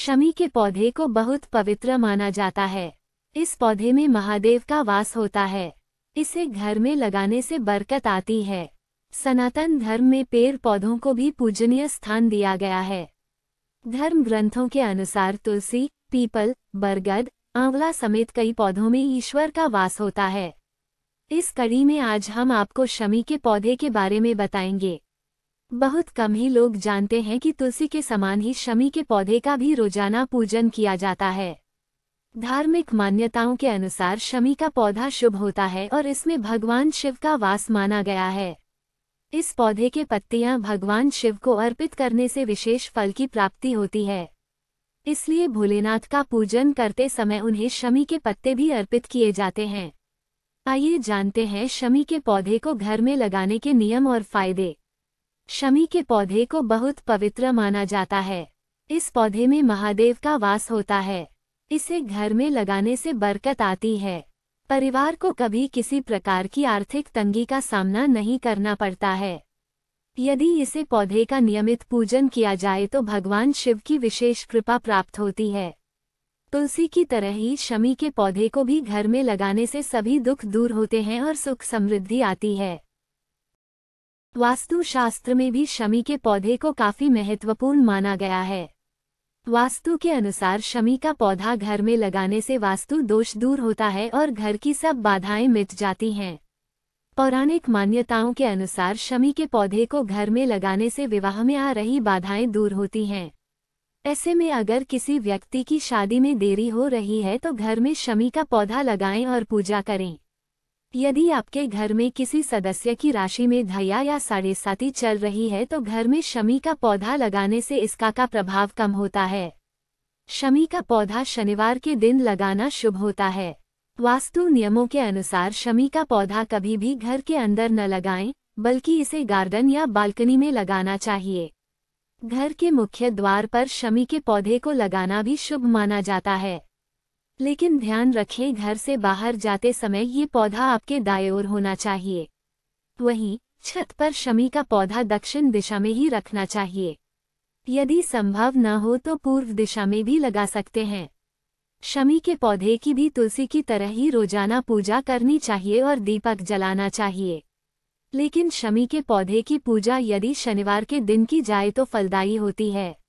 शमी के पौधे को बहुत पवित्र माना जाता है इस पौधे में महादेव का वास होता है इसे घर में लगाने से बरकत आती है सनातन धर्म में पेड़ पौधों को भी पूजनीय स्थान दिया गया है धर्म ग्रंथों के अनुसार तुलसी पीपल बरगद आंवला समेत कई पौधों में ईश्वर का वास होता है इस कड़ी में आज हम आपको शमी के पौधे के बारे में बताएंगे बहुत कम ही लोग जानते हैं कि तुलसी के समान ही शमी के पौधे का भी रोजाना पूजन किया जाता है धार्मिक मान्यताओं के अनुसार शमी का पौधा शुभ होता है और इसमें भगवान शिव का वास माना गया है इस पौधे के पत्तियां भगवान शिव को अर्पित करने से विशेष फल की प्राप्ति होती है इसलिए भोलेनाथ का पूजन करते समय उन्हें शमी के पत्ते भी अर्पित किए जाते हैं आइए जानते हैं शमी के पौधे को घर में लगाने के नियम और फायदे शमी के पौधे को बहुत पवित्र माना जाता है इस पौधे में महादेव का वास होता है इसे घर में लगाने से बरकत आती है परिवार को कभी किसी प्रकार की आर्थिक तंगी का सामना नहीं करना पड़ता है यदि इसे पौधे का नियमित पूजन किया जाए तो भगवान शिव की विशेष कृपा प्राप्त होती है तुलसी की तरह ही शमी के पौधे को भी घर में लगाने से सभी दुख दूर होते हैं और सुख समृद्धि आती है वास्तुशास्त्र में भी शमी के पौधे को काफ़ी महत्वपूर्ण माना गया है वास्तु के अनुसार शमी का पौधा घर में लगाने से वास्तु दोष दूर होता है और घर की सब बाधाएं मिट जाती हैं पौराणिक मान्यताओं के अनुसार शमी के पौधे को घर में लगाने से विवाह में आ रही बाधाएं दूर होती हैं ऐसे में अगर किसी व्यक्ति की शादी में देरी हो रही है तो घर में शमी का पौधा लगाएं और पूजा करें यदि आपके घर में किसी सदस्य की राशि में धया या साढ़े साती चल रही है तो घर में शमी का पौधा लगाने से इसका का प्रभाव कम होता है शमी का पौधा शनिवार के दिन लगाना शुभ होता है वास्तु नियमों के अनुसार शमी का पौधा कभी भी घर के अंदर न लगाएं, बल्कि इसे गार्डन या बालकनी में लगाना चाहिए घर के मुख्य द्वार पर शमी के पौधे को लगाना भी शुभ माना जाता है लेकिन ध्यान रखें घर से बाहर जाते समय ये पौधा आपके दाएं ओर होना चाहिए वहीं छत पर शमी का पौधा दक्षिण दिशा में ही रखना चाहिए यदि संभव न हो तो पूर्व दिशा में भी लगा सकते हैं शमी के पौधे की भी तुलसी की तरह ही रोजाना पूजा करनी चाहिए और दीपक जलाना चाहिए लेकिन शमी के पौधे की पूजा यदि शनिवार के दिन की जाए तो फलदायी होती है